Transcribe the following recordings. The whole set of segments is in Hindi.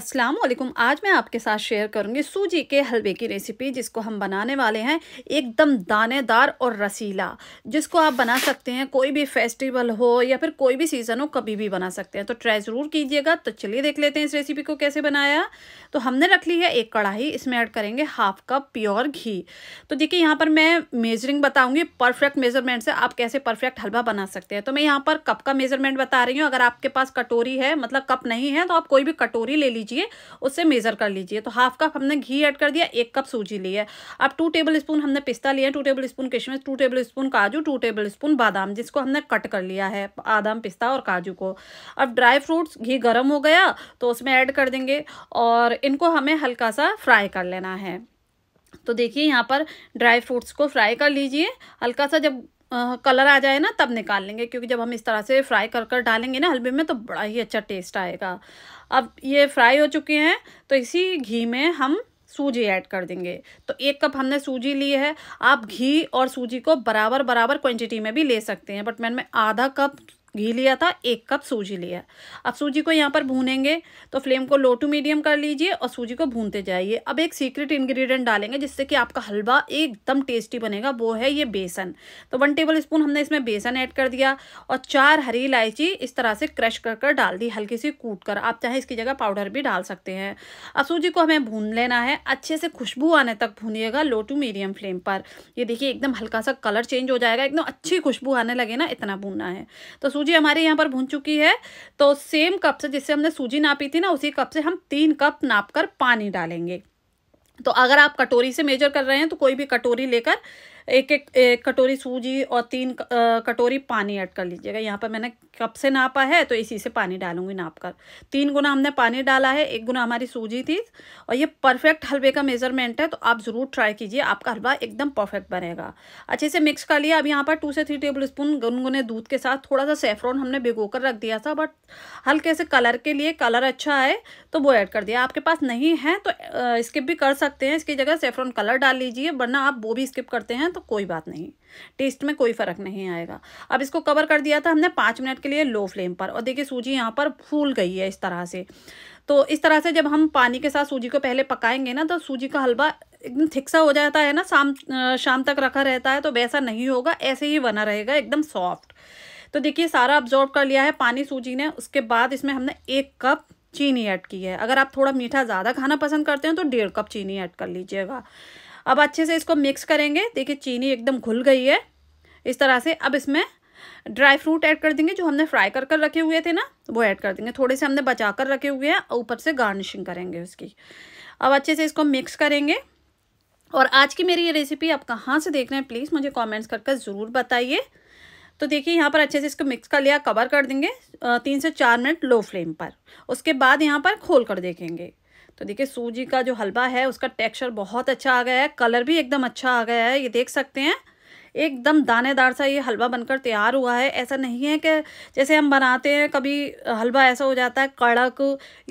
अस्सलाम वालेकुम आज मैं आपके साथ शेयर करूंगी सूजी के हलवे की रेसिपी जिसको हम बनाने वाले हैं एकदम दानेदार और रसीला जिसको आप बना सकते हैं कोई भी फेस्टिवल हो या फिर कोई भी सीज़न हो कभी भी बना सकते हैं तो ट्राई ज़रूर कीजिएगा तो चलिए देख लेते हैं इस रेसिपी को कैसे बनाया तो हमने रख ली है एक कढ़ाई इसमें ऐड करेंगे हाफ कप प्योर घी तो देखिए यहाँ पर मैं मेजरिंग बताऊँगी परफेक्ट मेजरमेंट से आप कैसे परफेक्ट हलवा बना सकते हैं तो मैं यहाँ पर कप का मेजरमेंट बता रही हूँ अगर आपके पास कटोरी है मतलब कप नहीं है तो आप कोई भी कटोरी ले लीजिए लीजिए उससे मेज़र कर लीजिए तो हाफ कप हमने घी ऐड कर दिया एक कप सूजी ली है अब टू टेबल स्पून हमने पिस्ता लिया है टू टेबल स्पून किशमिश टू टेबल स्पून काजू टू टेबल स्पून बादाम जिसको हमने कट कर लिया है बादाम पिस्ता और काजू को अब ड्राई फ्रूट्स घी गर्म हो गया तो उसमें ऐड कर देंगे और इनको हमें हल्का सा फ्राई कर लेना है तो देखिए यहाँ पर ड्राई फ्रूट्स को फ्राई कर लीजिए हल्का सा जब कलर आ जाए ना तब निकाल लेंगे क्योंकि जब हम इस तरह से फ्राई कर कर डालेंगे ना हलवे में तो बड़ा ही अच्छा टेस्ट आएगा अब ये फ्राई हो चुके हैं तो इसी घी में हम सूजी ऐड कर देंगे तो एक कप हमने सूजी ली है आप घी और सूजी को बराबर बराबर क्वांटिटी में भी ले सकते हैं बट मैंने आधा कप घी लिया था एक कप सूजी लिया अब सूजी को यहाँ पर भूनेंगे तो फ्लेम को लो टू मीडियम कर लीजिए और सूजी को भूनते जाइए अब एक सीक्रेट इंग्रेडिएंट डालेंगे जिससे कि आपका हलवा एकदम टेस्टी बनेगा वो है ये बेसन तो वन टेबल स्पून हमने इसमें बेसन ऐड कर दिया और चार हरी इलायची इस तरह से क्रश कर कर डाल दी हल्की सी कूट कर आप चाहे इसकी जगह पाउडर भी डाल सकते हैं अब सूजी को हमें भून लेना है अच्छे से खुशबू आने तक भूनिएगा लो टू मीडियम फ्लेम पर ये देखिए एकदम हल्का सा कलर चेंज हो जाएगा एकदम अच्छी खुशबू आने लगे ना इतना भूनना है तो सूजी हमारे यहाँ पर भून चुकी है तो सेम कप से जिससे हमने सूजी नापी थी ना उसी कप से हम तीन कप नाप कर पानी डालेंगे तो अगर आप कटोरी से मेजर कर रहे हैं तो कोई भी कटोरी लेकर एक एक, एक कटोरी सूजी और तीन कटोरी पानी ऐड कर लीजिएगा यहाँ पर मैंने कप से नापा है तो इसी से पानी डालूंगी नाप कर तीन गुना हमने पानी डाला है एक गुना हमारी सूजी थी और ये परफेक्ट हलवे का मेज़रमेंट है तो आप ज़रूर ट्राई कीजिए आपका हलवा एकदम परफेक्ट बनेगा अच्छे से मिक्स कर लिया अब यहाँ पर टू से थ्री टेबल स्पून गुनगुने दूध के साथ थोड़ा सा सेफ्रॉन हमने भिगो कर रख दिया था बट हल्के से कलर के लिए कलर अच्छा है तो वो ऐड कर दिया आपके पास नहीं है तो स्किप भी कर सकते हैं इसकी जगह सेफ्रॉन कलर डाल लीजिए वरना आप वो भी स्किप करते हैं तो कोई बात नहीं टेस्ट में कोई फ़र्क नहीं आएगा अब इसको कवर कर दिया था हमने पाँच मिनट के लिए लो फ्लेम पर और देखिए सूजी यहाँ पर फूल गई है इस तरह से तो इस तरह से जब हम पानी के साथ सूजी को पहले पकाएंगे ना तो सूजी का हलवा एकदम थिकसा हो जाता है ना शाम शाम तक रखा रहता है तो वैसा नहीं होगा ऐसे ही बना रहेगा एकदम सॉफ्ट तो देखिए सारा ऑब्जॉर्व कर लिया है पानी सूजी ने उसके बाद इसमें हमने एक कप चीनी ऐड की है अगर आप थोड़ा मीठा ज़्यादा खाना पसंद करते हैं तो डेढ़ कप चीनी ऐड कर लीजिएगा अब अच्छे से इसको मिक्स करेंगे देखिए चीनी एकदम घुल गई है इस तरह से अब इसमें ड्राई फ्रूट ऐड कर देंगे जो हमने फ्राई कर कर रखे हुए थे ना वो ऐड कर देंगे थोड़े से हमने बचा कर रखे हुए हैं और ऊपर से गार्निशिंग करेंगे उसकी अब अच्छे से इसको मिक्स करेंगे और आज की मेरी ये रेसिपी आप कहाँ से देख रहे हैं प्लीज़ मुझे कॉमेंट्स कर कर ज़रूर बताइए तो देखिए यहाँ पर अच्छे से इसको मिक्स कर लिया कवर कर देंगे तीन से चार मिनट लो फ्लेम पर उसके बाद यहाँ पर खोल कर देखेंगे तो देखिए सूजी का जो हलवा है उसका टेक्सचर बहुत अच्छा आ गया है कलर भी एकदम अच्छा आ गया है ये देख सकते हैं एकदम दानेदार सा ये हलवा बनकर तैयार हुआ है ऐसा नहीं है कि जैसे हम बनाते हैं कभी हलवा ऐसा हो जाता है कड़क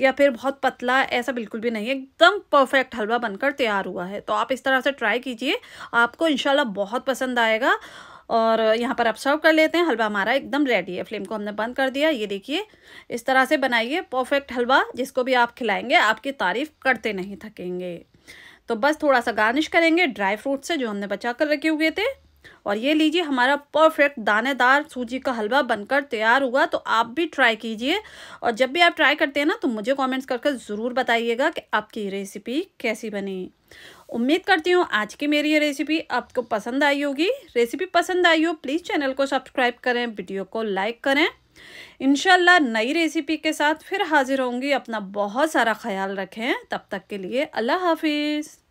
या फिर बहुत पतला ऐसा बिल्कुल भी नहीं है एकदम परफेक्ट हलवा बनकर तैयार हुआ है तो आप इस तरह से ट्राई कीजिए आपको इनशाला बहुत पसंद आएगा और यहाँ पर आप सर्व कर लेते हैं हलवा हमारा एकदम रेडी है फ्लेम को हमने बंद कर दिया ये देखिए इस तरह से बनाइए परफेक्ट हलवा जिसको भी आप खिलाएंगे आपकी तारीफ़ करते नहीं थकेंगे तो बस थोड़ा सा गार्निश करेंगे ड्राई फ्रूट से जो हमने बचा कर रखे हुए थे और ये लीजिए हमारा परफेक्ट दानेदार सूजी का हलवा बनकर तैयार हुआ तो आप भी ट्राई कीजिए और जब भी आप ट्राई करते हैं ना तो मुझे कमेंट्स करके ज़रूर बताइएगा कि आपकी रेसिपी कैसी बनी उम्मीद करती हूँ आज की मेरी ये रेसिपी आपको पसंद आई होगी रेसिपी पसंद आई हो प्लीज़ चैनल को सब्सक्राइब करें वीडियो को लाइक करें इनशाला नई रेसिपी के साथ फिर हाजिर होंगी अपना बहुत सारा ख्याल रखें तब तक के लिए अल्लाह हाफिज़